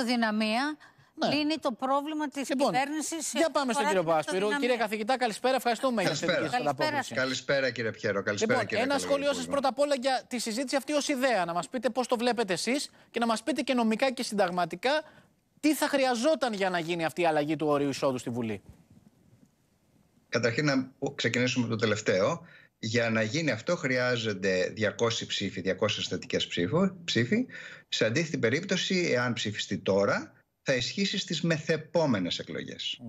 αυτοδυναμία ναι. λύνει το πρόβλημα της λοιπόν, κυβέρνησης. Για πάμε στον κύριο Πάσπυρο. Κύριε Καθηγητά, καλησπέρα. Ευχαριστούμε για την καλησπέρα. καλησπέρα, κύριε Πιέρο. Καλησπέρα, λοιπόν, κύριε ένα σχόλιο σας πρώτα απ' όλα για τη συζήτηση αυτή ως ιδέα. Να μας πείτε πώς το βλέπετε εσείς και να μας πείτε και νομικά και συνταγματικά τι θα χρειαζόταν για να γίνει αυτή η αλλαγή του ορίου εισόδου στη Βουλή. Καταρχήν, να ξεκινήσουμε το τελευταίο. Για να γίνει αυτό χρειάζονται 200 ψήφοι, 200 στατικές ψήφοι. Σε αντίθετη περίπτωση, εάν ψηφιστεί τώρα, θα ισχύσει στις μεθεπόμενες εκλογές.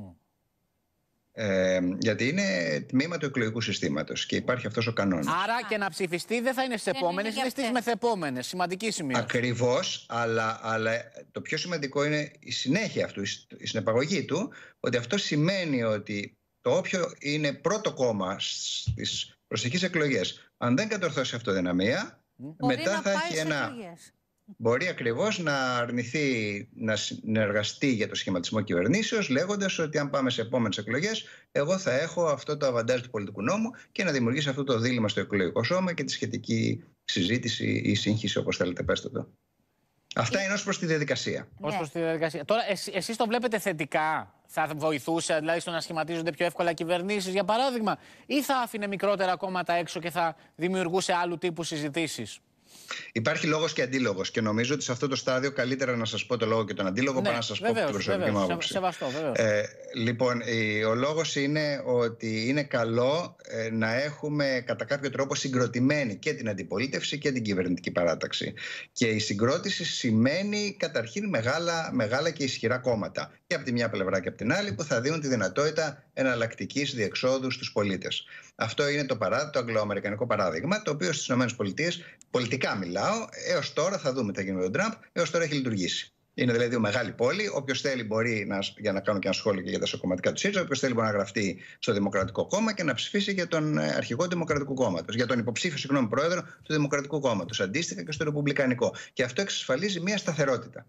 Ε, γιατί είναι τμήμα του εκλογικού συστήματος και υπάρχει αυτός ο κανόνας. Άρα και να ψηφιστεί δεν θα είναι στις ε, ναι, επόμενες, ναι, είναι, στι μεθεπόμενες. Σημαντική σημεία. Ακριβώς, αλλά, αλλά το πιο σημαντικό είναι η συνέχεια αυτού, η συνεπαγωγή του, ότι αυτό σημαίνει ότι το όποιο είναι πρώτο κόμμα στις προσεχείς εκλογές. Αν δεν κατορθώσει αυτοδυναμία, Μπορεί μετά να θα έχει ένα. Μπορεί ακριβώς να αρνηθεί να συνεργαστεί για το σχηματισμό κυβερνήσεως, λέγοντας ότι αν πάμε σε επόμενες εκλογές, εγώ θα έχω αυτό το αβαντάζ του πολιτικού νόμου και να δημιουργήσει αυτό το δίλημα στο εκλογικό σώμα και τη σχετική συζήτηση ή σύγχυση, όπως θέλετε, πέστε το. Αυτά ε, είναι ως προς τη διαδικασία. Ναι. Ω προς τη διαδικασία. Τώρα, εσείς το βλέπετε θετικά. Θα βοηθούσε δηλαδή στο να σχηματίζονται πιο εύκολα κυβερνήσεις, για παράδειγμα, ή θα άφηνε μικρότερα κόμματα έξω και θα δημιουργούσε άλλου τύπου συζητήσεις. Υπάρχει λόγος και αντίλογος. Και νομίζω ότι σε αυτό το στάδιο καλύτερα να σας πω το λόγο και τον αντίλογο ναι, παρά να σας ναι, πω την προσωπική μου άποψη. Σεβαστό, Ε, λοιπόν, ο λόγος είναι ότι είναι καλό ε, να έχουμε κατά κάποιο τρόπο συγκροτημένη και την αντιπολίτευση και την κυβερνητική παράταξη. Και η συγκρότηση σημαίνει καταρχήν μεγάλα, μεγάλα και ισχυρά κόμματα και από τη μια πλευρά και από την άλλη, που θα δίνουν τη δυνατότητα εναλλακτικής διεξόδου στους πολίτες. Αυτό είναι το, παρά, το αγγλοαμερικανικό παράδειγμα, το οποίο στις ΗΠΑ, πολιτικά μιλάω, έως τώρα θα δούμε τι θα γίνει με τον Τραμπ, έως τώρα έχει λειτουργήσει. Είναι δηλαδή μια μεγάλη πόλη. Όποιος θέλει μπορεί να, για να κάνω και ένα σχόλιο και για τα σοκομματικά του ΣΥΡΙΖΑ. Όποιος θέλει μπορεί να γραφτεί στο Δημοκρατικό Κόμμα και να ψηφίσει για τον ε, αρχηγό του Δημοκρατικού Κόμματος. Για τον υποψήφιο, συγγνώμη, πρόεδρο του Δημοκρατικού Κόμματος. Αντίστοιχα και στο Ρεπουμπλικανικό. Και αυτό εξασφαλίζει μια σταθερότητα.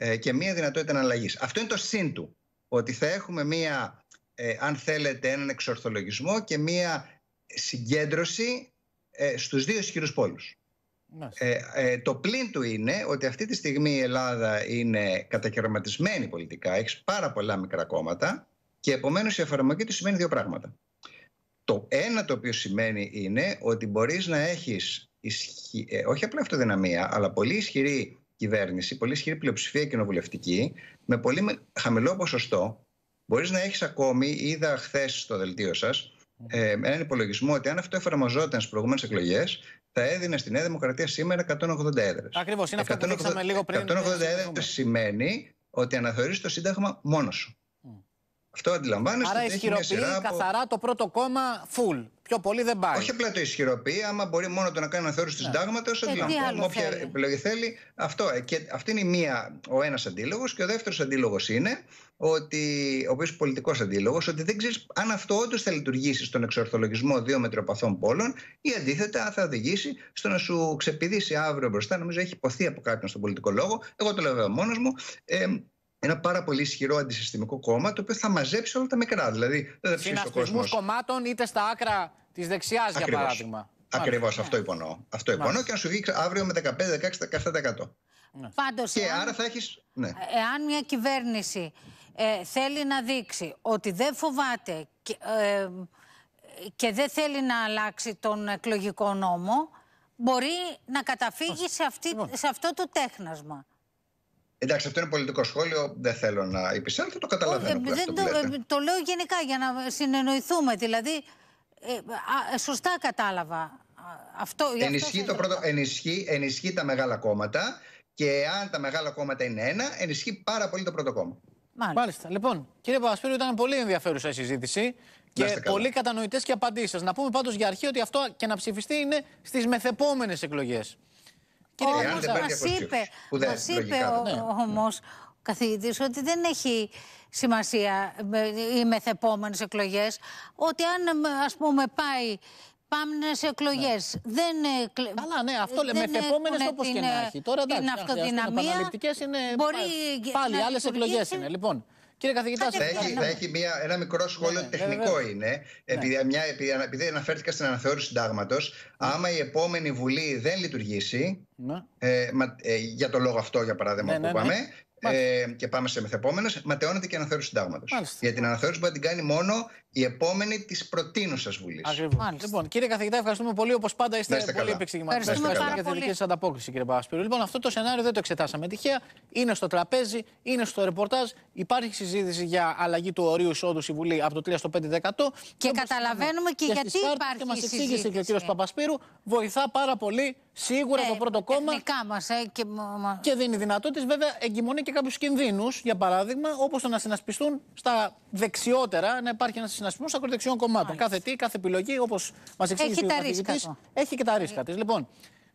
Ε, και μία δυνατότητα αλλαγή. Αυτό είναι το σύν του. Ότι θα έχουμε μία, ε, αν θέλετε, έναν εξορθολογισμό και μία συγκέντρωση ε, στους δύο ισχυρούς πόλους. Ε, ε, το πλήν του είναι ότι αυτή τη στιγμή η Ελλάδα είναι κατακαιρματισμένη πολιτικά, έχει πάρα πολλά μικρά κόμματα και επομένως η εφαρμογή του σημαίνει δύο πράγματα. Το ένα το οποίο σημαίνει είναι ότι μπορείς να έχεις ισχυ... όχι απλά αυτοδυναμία, αλλά πολύ ισχυρή κυβέρνηση, πολύ ισχυρή πλειοψηφία κοινοβουλευτική, με πολύ χαμηλό ποσοστό, μπορείς να έχεις ακόμη, είδα χθες στο δελτίο σας, ε, έναν υπολογισμό ότι αν αυτό εφαρμοζόταν στις προηγούμενες εκλογές, θα έδινε στη Νέα Δημοκρατία σήμερα 180 έδρες. Ακριβώς, είναι αυτό που λίγο πριν. 180 έδρε σημαίνει ότι αναθεωρείς το Σύνταγμα μόνος σου. Αυτό αντιλαμβάνεστε. Άρα ισχυροποιεί καθαρά το πρώτο κόμμα full. Πιο πολύ δεν πάει. Όχι απλά το ισχυροποιεί, άμα μπορεί μόνο το να κάνει αναθεώρηση του ναι. συντάγματος, ε, αντιλαμβάνουμε όποια επιλογή θέλει. Αυτό. Ε, και αυτή είναι η μία, ο ένας αντίλογος. Και ο δεύτερος αντίλογος είναι, ότι, ο οποίος πολιτικός αντίλογος, ότι δεν ξέρεις αν αυτό όντως θα λειτουργήσει στον εξορθολογισμό δύο μετροπαθών πόλων ή αντίθετα θα οδηγήσει στο να σου ξεπηδήσει αύριο μπροστά. Νομίζω έχει υποθεί από κάποιον στον πολιτικό λόγο. Εγώ το λέω μόνος μου. Ε, ένα πάρα πολύ ισχυρό αντισυστημικό κόμμα το οποίο θα μαζέψει όλα τα μικρά. Δηλαδή δεν θα ψηφίσει ο κόσμος. κομμάτων είτε στα άκρα της δεξιάς, για παράδειγμα. Ακριβώς αυτό ναι. υπονοώ. Αυτό υπονοώ και αν σου βγει αύριο με 15, 16, 17%. και εάν, άρα θα έχεις... Ναι. Ε, εάν μια κυβέρνηση ε, θέλει να δείξει ότι δεν φοβάται και, ε, και δεν θέλει να αλλάξει τον εκλογικό νόμο, μπορεί να καταφύγει σε, αυτή, λοιπόν. σε αυτό το τέχνασμα. Εντάξει, αυτό είναι πολιτικό σχόλιο. Δεν θέλω να θα Το καταλαβαίνω. Όχι, δεν το, ε, το λέω γενικά για να συνεννοηθούμε. Δηλαδή, ε, σωστά κατάλαβα. Αυτό, ενισχύει, το πρώτο, ενισχύει, ενισχύει τα μεγάλα κόμματα και αν τα μεγάλα κόμματα είναι ένα, ενισχύει πάρα πολύ το πρώτο κόμμα. Μάλιστα. Μάλιστα. Λοιπόν, κύριε Παπασπύρου, ήταν πολύ ενδιαφέρουσα η συζήτηση και πολύ κατανοητές και απαντήσεις. Να πούμε πάντως για αρχή ότι αυτό και να ψηφιστεί είναι στις μεθεπόμενες εκλογές. Όμως μας είπε, μας είπε ο, ναι. όμως ότι δεν έχει σημασία οι μεθεπόμενες εκλογές, ότι αν ας πούμε πάει Πάμε σε εκλογές. Ναι. Δεν Καλά, ναι, αυτό λέμε. Μεθεπόμενε όπως και να ε, έχει. Τώρα εντάξει, είναι αυτοδυναμία. Είναι, μπορεί πάλι άλλε εκλογές είναι. Λοιπόν, Κύριε καθηγητά, θα, έχει, έχει μια, ένα μικρό σχόλιο ναι, ναι, τεχνικό είναι. Ναι. Επειδή, μια, επειδή αναφέρθηκα στην αναθεώρηση συντάγματος, άμα η επόμενη Βουλή δεν λειτουργήσει, ναι. Ε, ε, για το λόγο αυτό, για παράδειγμα, ναι, που ε, και πάμε σε μεθεπόμενες, ματαιώνεται και αναθεώρηση συντάγματος. Για την αναθεώρηση μπορεί να την κάνει μόνο η επόμενη της προτείνουσας Βουλής. Λοιπόν, κύριε καθηγητά, ευχαριστούμε πολύ. Όπως πάντα είστε πολύ επεξηγηματικοί. Ευχαριστούμε για τη δική σας ανταπόκριση, κύριε Παπασπύρου. Λοιπόν, αυτό το σενάριο δεν το εξετάσαμε τυχαία. Είναι στο τραπέζι, είναι στο ρεπορτάζ. Υπάρχει συζήτηση για αλλαγή του ορίου εισόδου στη Βουλή από το 3 στο 5%. Και, και καταλαβαίνουμε και, γιατί υπάρχει Και μα εξήγησε και ο κύριος Παπασπύρου, βοηθά πάρα πολύ σίγουρα το ε, πρώτο κόμμα. Ε, και δίνει δυνατότητες, βέβαια, εγκυμονή και κάποιους κινδύνους, για παράδειγμα, όπως το να συνασπιστούν στα δεξιότερα, να υπάρχει ένας συνασπισμός ακροδεξιών κομμάτων. Κάθε τι, κάθε επιλογή, όπως μας εξήγησε ο καθηγητή, έχει και τα ρίσκα της. Λοιπόν,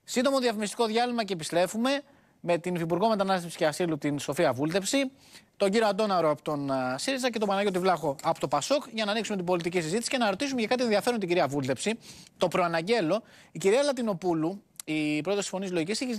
σύντομο διαφημιστικό διάλειμμα και επιστρέφουμε με την Υφυπουργό Μετανάστευσης και Ασύλου, την Σοφία Βούλτεψη, τον κύριο Αντώναρο από τον ΣΥΡΙΖΑ και τον Παναγιώτη Βλάχο από το ΠΑΣΟΚ, για να ανοίξουμε την πολιτική συζήτηση και να ρωτήσουμε για κάτι ενδιαφέρον την κυρία Βούλτεψη. Το προαναγγέλλω. Η κυρία Λατινοπούλου, η πρόεδρος της Φωνής Λογικής, έχει